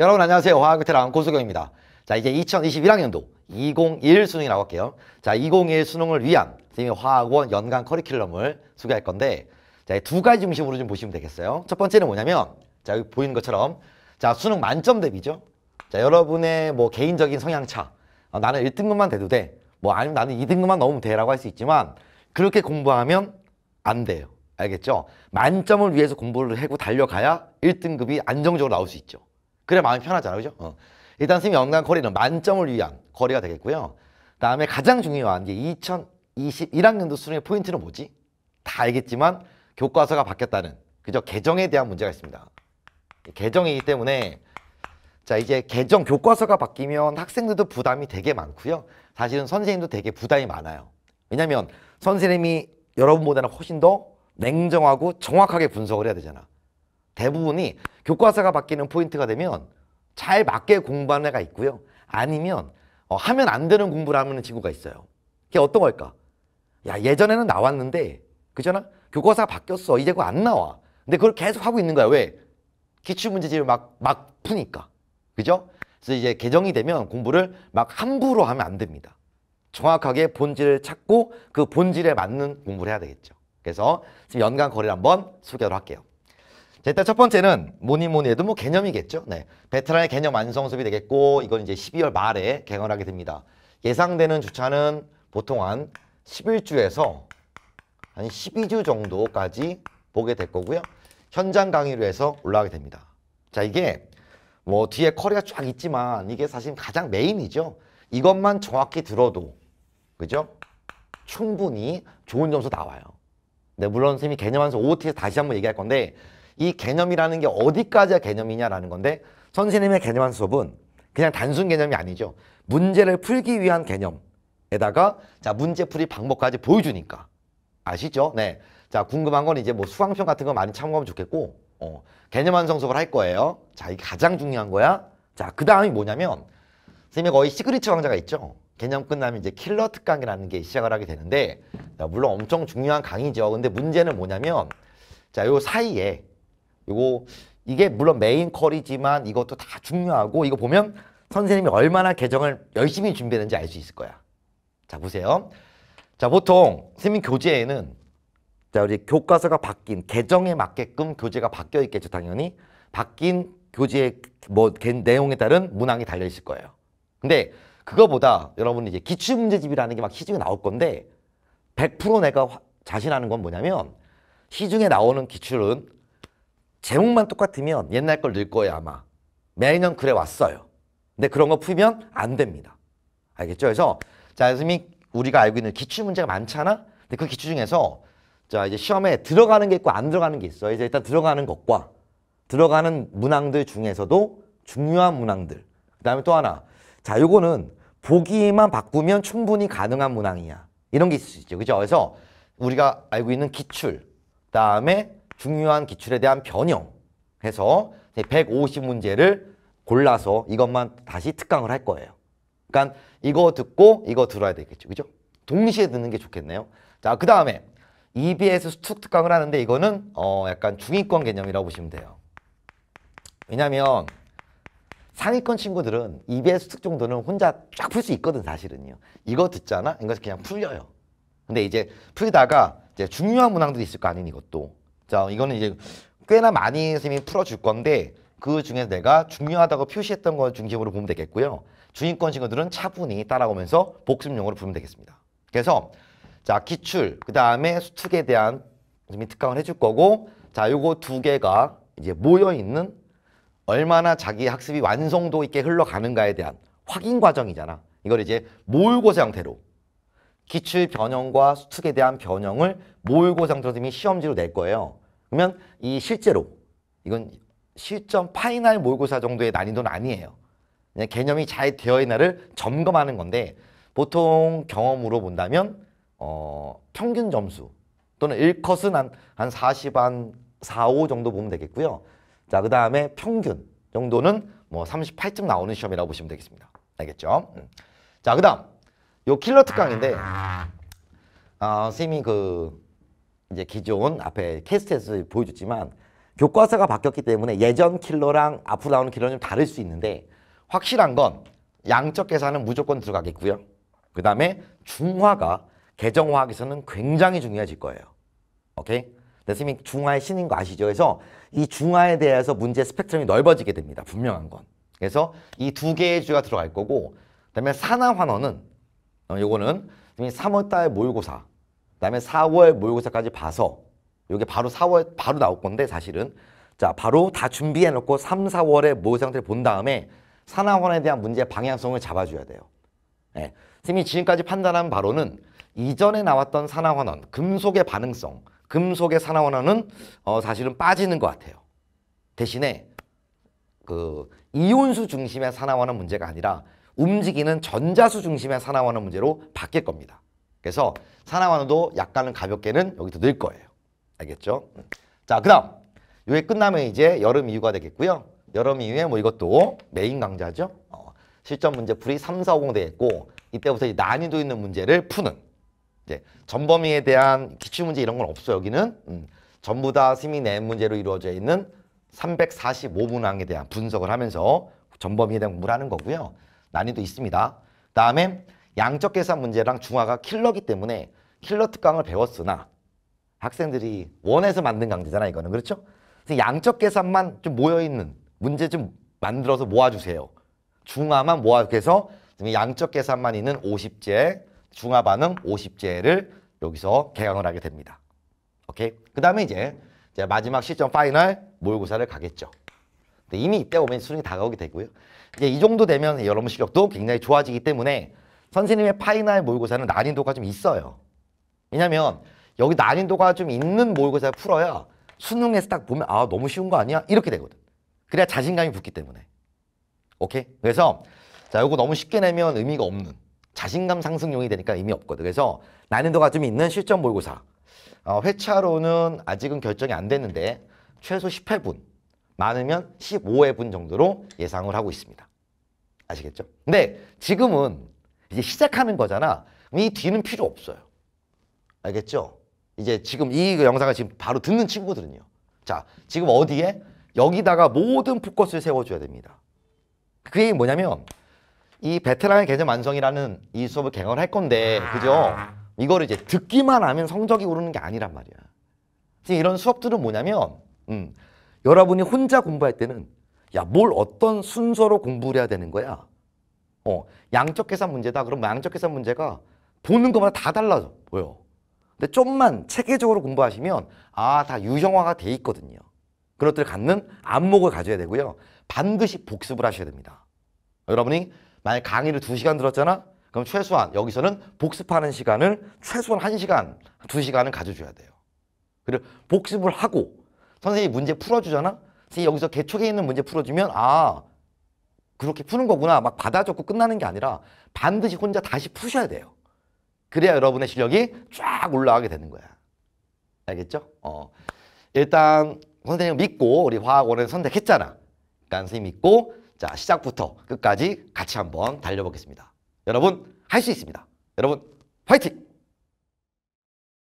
여러분 안녕하세요. 화학교태 라운 고수경입니다. 자 이제 2021학년도 201 수능이라고 할게요. 자201 수능을 위한 선생님의 화학원 연간 커리큘럼을 소개할 건데 자 두 가지 중심으로 좀 보시면 되겠어요. 첫 번째는 뭐냐면 자 여기 보이는 것처럼 자 수능 만점 대비죠. 자 여러분의 뭐 개인적인 성향차 어, 나는 1등급만 돼도 돼. 뭐 아니면 나는 2등급만 넘으면 돼라고 할 수 있지만 그렇게 공부하면 안 돼요. 알겠죠? 만점을 위해서 공부를 하고 달려가야 1등급이 안정적으로 나올 수 있죠. 그래 마음이 편하잖아. 요 그죠? 어. 일단 선생님 연간 거리는 만점을 위한 거리가 되겠고요. 그 다음에 가장 중요한 게 2021학년도 수능의 포인트는 뭐지? 다 알겠지만 교과서가 바뀌었다는 그죠? 개정에 대한 문제가 있습니다. 개정이기 때문에 자 이제 개정 교과서가 바뀌면 학생들도 부담이 되게 많고요. 사실은 선생님도 되게 부담이 많아요. 왜냐면 선생님이 여러분보다는 훨씬 더 냉정하고 정확하게 분석을 해야 되잖아. 대부분이 교과서가 바뀌는 포인트가 되면 잘 맞게 공부하는 애가 있고요. 아니면 어, 하면 안 되는 공부를 하는 친구가 있어요. 그게 어떤 걸까? 야 예전에는 나왔는데 그잖아? 교과서가 바뀌었어. 이제 그거 안 나와. 근데 그걸 계속 하고 있는 거야. 왜? 기출문제집을 막, 막 푸니까. 그죠? 그래서 이제 개정이 되면 공부를 막 함부로 하면 안 됩니다. 정확하게 본질을 찾고 그 본질에 맞는 공부를 해야 되겠죠. 그래서 지금 연간 거리를 한번 소개를 할게요. 일단 첫 번째는 뭐니 뭐니 해도 뭐 개념이겠죠. 네. 베테랑의 개념 완성수업이 되겠고 이건 이제 12월 말에 개관하게 됩니다. 예상되는 주차는 보통 한 11주에서 한 12주 정도까지 보게 될 거고요. 현장 강의로 해서 올라가게 됩니다. 자 이게 뭐 뒤에 커리가 쫙 있지만 이게 사실 가장 메인이죠. 이것만 정확히 들어도 그죠? 충분히 좋은 점수 나와요. 네, 물론 선생님이 개념 완성 OOT에서 다시 한번 얘기할 건데 이 개념이라는 게어디까지가 개념이냐라는 건데 선생님의 개념한 수업은 그냥 단순 개념이 아니죠. 문제를 풀기 위한 개념에다가 자 문제 풀이 방법까지 보여주니까 아시죠? 네. 자 궁금한 건 이제 뭐수강평 같은 거 많이 참고하면 좋겠고 어, 개념 완성 수업을 할 거예요. 자 이게 가장 중요한 거야. 자그 다음이 뭐냐면 선생님의 거의 시그니처 강좌가 있죠. 개념 끝나면 이제 킬러 특강이라는 게 시작을 하게 되는데 자, 물론 엄청 중요한 강의죠. 근데 문제는 뭐냐면 자요 사이에 이거 이게 물론 메인 커리지만 이것도 다 중요하고 이거 보면 선생님이 얼마나 계정을 열심히 준비했는지 알 수 있을 거야. 자 보세요. 자 보통 선생님 교재에는 자 우리 교과서가 바뀐 계정에 맞게끔 교재가 바뀌어 있겠죠 당연히 바뀐 교재의 뭐 내용에 따른 문항이 달려 있을 거예요. 근데 그거보다 여러분 이제 기출 문제집이라는 게 막 시중에 나올 건데 100% 내가 자신하는 건 뭐냐면 시중에 나오는 기출은 제목만 똑같으면 옛날 걸 넣을 거예요 아마 매년 그래 왔어요 근데 그런 거 풀면 안 됩니다 알겠죠? 그래서 자선생님 우리가 알고 있는 기출 문제가 많잖아 근데 그 기출 중에서 자 이제 시험에 들어가는 게 있고 안 들어가는 게 있어요 이제 일단 들어가는 것과 들어가는 문항들 중에서도 중요한 문항들 그 다음에 또 하나 자 요거는 보기만 바꾸면 충분히 가능한 문항이야 이런 게 있을 수 있죠 그죠? 그래서 우리가 알고 있는 기출 그 다음에 중요한 기출에 대한 변형해서 150문제를 골라서 이것만 다시 특강을 할 거예요. 그러니까 이거 듣고 이거 들어야 되겠죠. 그죠? 동시에 듣는 게 좋겠네요. 자, 그 다음에 EBS 수특 특강을 하는데 이거는 어 약간 중위권 개념이라고 보시면 돼요. 왜냐면 상위권 친구들은 EBS 특 정도는 혼자 쫙 풀 수 있거든 사실은요. 이거 듣잖아? 이거 그냥 풀려요. 근데 이제 풀다가 이제 중요한 문항들이 있을 거 아닌 이것도 자, 이거는 이제 꽤나 많이 선생님이 풀어줄 건데 그 중에 서 내가 중요하다고 표시했던 걸 중심으로 보면 되겠고요. 주인권 친구들은 차분히 따라오면서 복습용으로 보면 되겠습니다. 그래서 자 기출, 그 다음에 수특에 대한 선생님이 특강을 해줄 거고 자 요거 두 개가 이제 모여있는 얼마나 자기 학습이 완성도 있게 흘러가는가에 대한 확인 과정이잖아. 이걸 이제 모의고사 형태로 기출 변형과 수특에 대한 변형을 모의고사 형태로 선생님이 시험지로 낼 거예요. 그러면 이 실제로 이건 실전 파이널 모의고사 정도의 난이도는 아니에요. 그냥 개념이 잘 되어 있나를 점검하는 건데 보통 경험으로 본다면 어, 평균 점수 또는 1컷은 한, 한 40, 한 4, 5 정도 보면 되겠고요. 자, 그 다음에 평균 정도는 뭐 38점 나오는 시험이라고 보시면 되겠습니다. 알겠죠? 음. 자, 그 다음 요 킬러 특강인데 아, 선생님이 그 이제 기존 앞에 캐스트에서 보여줬지만 교과서가 바뀌었기 때문에 예전 킬러랑 앞으로 나오는 킬러는 좀 다를 수 있는데 확실한 건 양적 계산은 무조건 들어가겠고요. 그 다음에 중화가 개정화학에서는 굉장히 중요해질 거예요. 오케이? 선생님이 중화의 신인 거 아시죠? 그래서 이 중화에 대해서 문제 스펙트럼이 넓어지게 됩니다. 분명한 건. 그래서 이 두 개의 주가 들어갈 거고 그다음에 산화환원은 어, 요거는 3월달 모의고사 다음에 4월 모의고사까지 봐서 이게 바로 4월 바로 나올 건데 사실은 자 바로 다 준비해 놓고 3, 4월에 모의고사 상태를 본 다음에 산학원에 대한 문제 의 방향성을 잡아줘야 돼요. 네. 선생님이 지금까지 판단한 바로는 이전에 나왔던 산화환원, 금속의 반응성, 금속의 산화환원은 어, 사실은 빠지는 것 같아요. 대신에 그 이온수 중심의 산화원원 문제가 아니라 움직이는 전자수 중심의 산화원원 문제로 바뀔 겁니다. 그래서 산화만으도 약간은 가볍게는 여기서 늘 거예요. 알겠죠? 자, 그 다음. 요게 끝나면 이제 여름 이유가 되겠고요. 여름 이후에 뭐 이것도 메인 강좌죠. 어, 실전 문제 풀이 3, 4, 5, 공 되겠고 이때부터 이제 난이도 있는 문제를 푸는 이제 네, 전범위에 대한 기출문제 이런 건 없어 여기는 음, 전부 다 스미 낸 문제로 이루어져 있는 345문항에 대한 분석을 하면서 전범위에 대한 공부를 하는 거고요. 난이도 있습니다. 그 다음에 양적 계산 문제랑 중화가 킬러기 때문에 킬러 특강을 배웠으나 학생들이 원해서 만든 강좌잖아 이거는 그렇죠? 그래서 양적 계산만 좀 모여있는 문제 좀 만들어서 모아주세요. 중화만 모아서 양적 계산만 있는 50제 중화 반응 50제를 여기서 개강을 하게 됩니다. 오케이? 그 다음에 이제 마지막 시점 파이널 모의고사를 가겠죠. 이미 이때 오면 수능이 다가오게 되고요. 이제 이 정도 되면 여러분 실력도 굉장히 좋아지기 때문에 선생님의 파이널 모의고사는 난이도가 좀 있어요. 왜냐면 여기 난이도가 좀 있는 모의고사 풀어야 수능에서 딱 보면 아 너무 쉬운 거 아니야? 이렇게 되거든. 그래야 자신감이 붙기 때문에. 오케이? 그래서 자 요거 너무 쉽게 내면 의미가 없는 자신감 상승용이 되니까 의미 없거든. 그래서 난이도가 좀 있는 실전 모의고사. 어, 회차로는 아직은 결정이 안 됐는데 최소 1 8분 많으면 15회분 정도로 예상을 하고 있습니다. 아시겠죠? 근데 지금은 이제 시작하는 거잖아. 이 뒤는 필요 없어요. 알겠죠? 이제 지금 이 영상을 지금 바로 듣는 친구들은요. 자, 지금 어디에? 여기다가 모든 포커스를 세워줘야 됩니다. 그게 뭐냐면 이 베테랑의 개념 완성이라는 이 수업을 개강을 할 건데 그죠? 이거를 이제 듣기만 하면 성적이 오르는 게 아니란 말이야. 이런 수업들은 뭐냐면 음, 여러분이 혼자 공부할 때는 야 뭘 어떤 순서로 공부를 해야 되는 거야? 어, 양적 계산 문제다. 그러면 뭐 양적 계산 문제가 보는 것마다 다 달라져 보여. 근데 좀만 체계적으로 공부하시면 아, 다 유형화가 돼 있거든요. 그것들을 갖는 안목을 가져야 되고요. 반드시 복습을 하셔야 됩니다. 여러분이 만약 강의를 두시간 들었잖아? 그럼 최소한 여기서는 복습하는 시간을 최소한 한시간두시간을 가져줘야 돼요. 그리고 복습을 하고 선생님이 문제 풀어주잖아? 선생님 여기서 개척에 있는 문제 풀어주면 아 그렇게 푸는 거구나 막 받아줬고 끝나는 게 아니라 반드시 혼자 다시 푸셔야 돼요. 그래야 여러분의 실력이 쫙 올라가게 되는 거야. 알겠죠? 어. 일단 선생님 믿고 우리 화학원을 선택했잖아. 그러니까 선생님 믿고 자 시작부터 끝까지 같이 한번 달려보겠습니다. 여러분 할 수 있습니다. 여러분 화이팅!